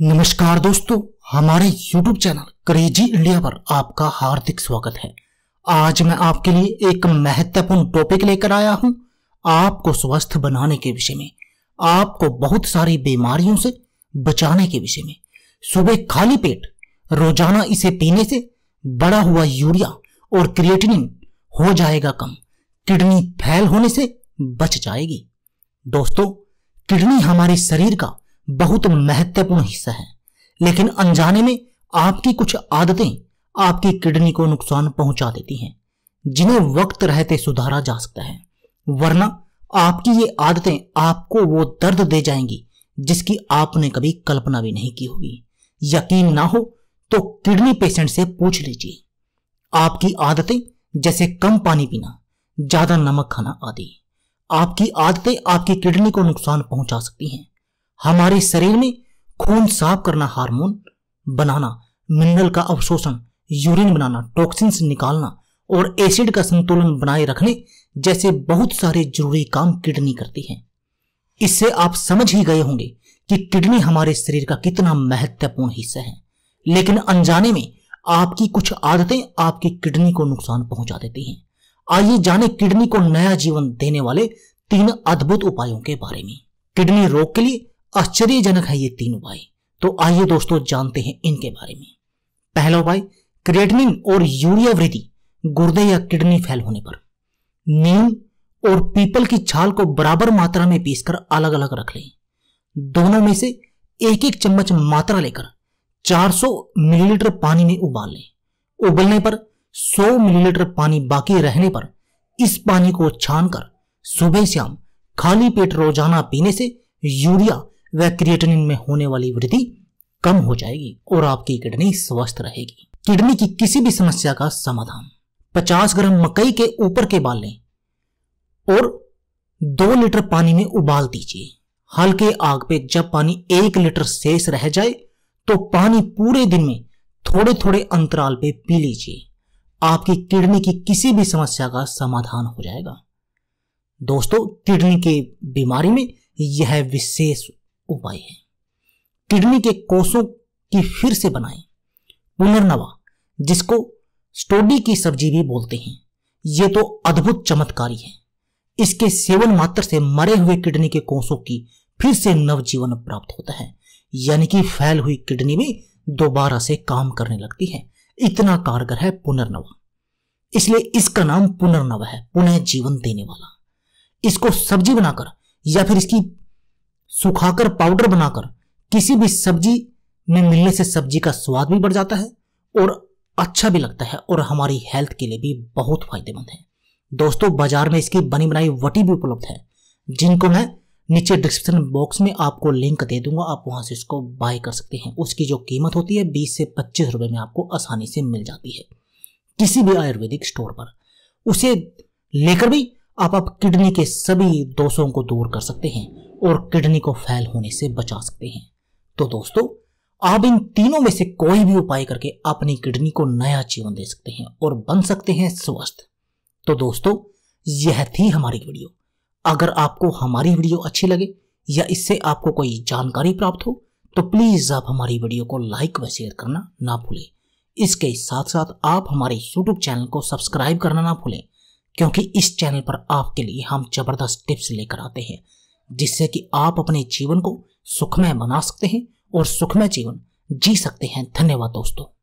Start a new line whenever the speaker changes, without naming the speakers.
नमस्कार दोस्तों हमारे YouTube चैनल क्रेजी इंडिया पर आपका हार्दिक स्वागत है आज मैं आपके लिए एक महत्वपूर्ण टॉपिक लेकर आया हूं आपको स्वस्थ बनाने के विषय में आपको बहुत सारी बीमारियों से बचाने के विषय में सुबह खाली पेट रोजाना इसे पीने से बड़ा हुआ यूरिया और क्रिएटिनिन हो जाएगा कम किडनी फैल होने से बच जाएगी दोस्तों किडनी हमारे शरीर का बहुत महत्वपूर्ण हिस्सा है लेकिन अनजाने में आपकी कुछ आदतें आपकी किडनी को नुकसान पहुंचा देती हैं जिन्हें वक्त रहते सुधारा जा सकता है वरना आपकी ये आदतें आपको वो दर्द दे जाएंगी जिसकी आपने कभी कल्पना भी नहीं की होगी यकीन ना हो तो किडनी पेशेंट से पूछ लीजिए आपकी आदतें जैसे कम पानी पीना ज्यादा नमक खाना आदि आपकी आदतें आपकी किडनी को नुकसान पहुंचा सकती हैं हमारे शरीर में खून साफ करना हार्मोन बनाना मिनरल का अवशोषण यूरिन बनाना टॉक्सिन्स निकालना और एसिड का संतुलन बनाए रखने जैसे बहुत सारे जरूरी काम किडनी करती है इससे आप समझ ही गए होंगे कि किडनी हमारे शरीर का कितना महत्वपूर्ण हिस्सा है लेकिन अनजाने में आपकी कुछ आदतें आपकी किडनी को नुकसान पहुंचा देती हैं आइए जाने किडनी को नया जीवन देने वाले तीन अद्भुत उपायों के बारे में किडनी रोग के लिए आश्चर्यजनक है ये तीन उपाय तो आइए दोस्तों जानते हैं इनके बारे में पहला उपाय क्रिएटनिन और यूरिया वृद्धि गुर्दे या किडनी फेल होने पर नीम और पीपल की छाल को बराबर मात्रा में पीसकर अलग अलग रख लें दोनों में से एक एक चम्मच मात्रा लेकर 400 मिलीलीटर पानी में उबाल लें उबलने पर 100 मिलीलीटर पानी बाकी रहने पर इस पानी को छानकर सुबह शाम खाली पेट रोजाना पीने से यूरिया व क्रिएटन में होने वाली वृद्धि कम हो जाएगी और आपकी किडनी स्वस्थ रहेगी किडनी की किसी भी समस्या का समाधान 50 ग्राम मकई के ऊपर के बाल लें और दो लीटर पानी में उबाल दीजिए हल्के आग पे जब पानी एक लीटर शेष रह जाए तो पानी पूरे दिन में थोड़े थोड़े अंतराल पे पी लीजिए आपकी किडनी की किसी भी समस्या का समाधान हो जाएगा दोस्तों किडनी के बीमारी में यह विशेष उपाय है किडनी के कोषों की फिर से बनाएं पुनर्नवा जिसको स्टोडी की सब्जी भी बोलते हैं ये तो अद्भुत चमत्कारी है इसके सेवन मात्र से मरे हुए किडनी के कोषों की फिर से नवजीवन प्राप्त होता है यानी कि फैल हुई किडनी भी दोबारा से काम करने लगती है इतना कारगर है पुनर्नवा इसलिए इसका नाम पुनर्नवा है पुनः जीवन देने वाला इसको सब्जी बनाकर या फिर इसकी सुखाकर पाउडर बनाकर किसी भी सब्जी में मिलने से सब्जी का स्वाद भी बढ़ जाता है और अच्छा भी लगता है और हमारी हेल्थ के लिए भी बहुत फायदेमंद है दोस्तों बाजार में इसकी बनी बनाई वटी भी उपलब्ध है जिनको मैं नीचे डिस्क्रिप्शन बॉक्स में आपको लिंक दे दूंगा आप वहां से इसको बाय कर सकते हैं उसकी जो कीमत होती है बीस से पच्चीस रुपए में आपको आसानी से मिल जाती है किसी भी आयुर्वेदिक स्टोर पर उसे लेकर भी आप आप किडनी के सभी दोषों को दूर कर सकते हैं और किडनी को फैल होने से बचा सकते हैं तो दोस्तों आप इन तीनों में से कोई भी उपाय करके अपनी किडनी को नया जीवन दे सकते हैं और बन सकते हैं स्वस्थ तो दोस्तों यह थी हमारी वीडियो अगर आपको हमारी वीडियो अच्छी लगे या इससे आपको कोई जानकारी प्राप्त हो तो प्लीज़ आप हमारी वीडियो को लाइक व शेयर करना ना भूलें इसके साथ साथ आप हमारे यूट्यूब चैनल को सब्सक्राइब करना ना भूलें क्योंकि इस चैनल पर आपके लिए हम ज़बरदस्त टिप्स लेकर आते हैं जिससे कि आप अपने जीवन को सुखमय बना सकते हैं और सुखमय जीवन जी सकते हैं धन्यवाद दोस्तों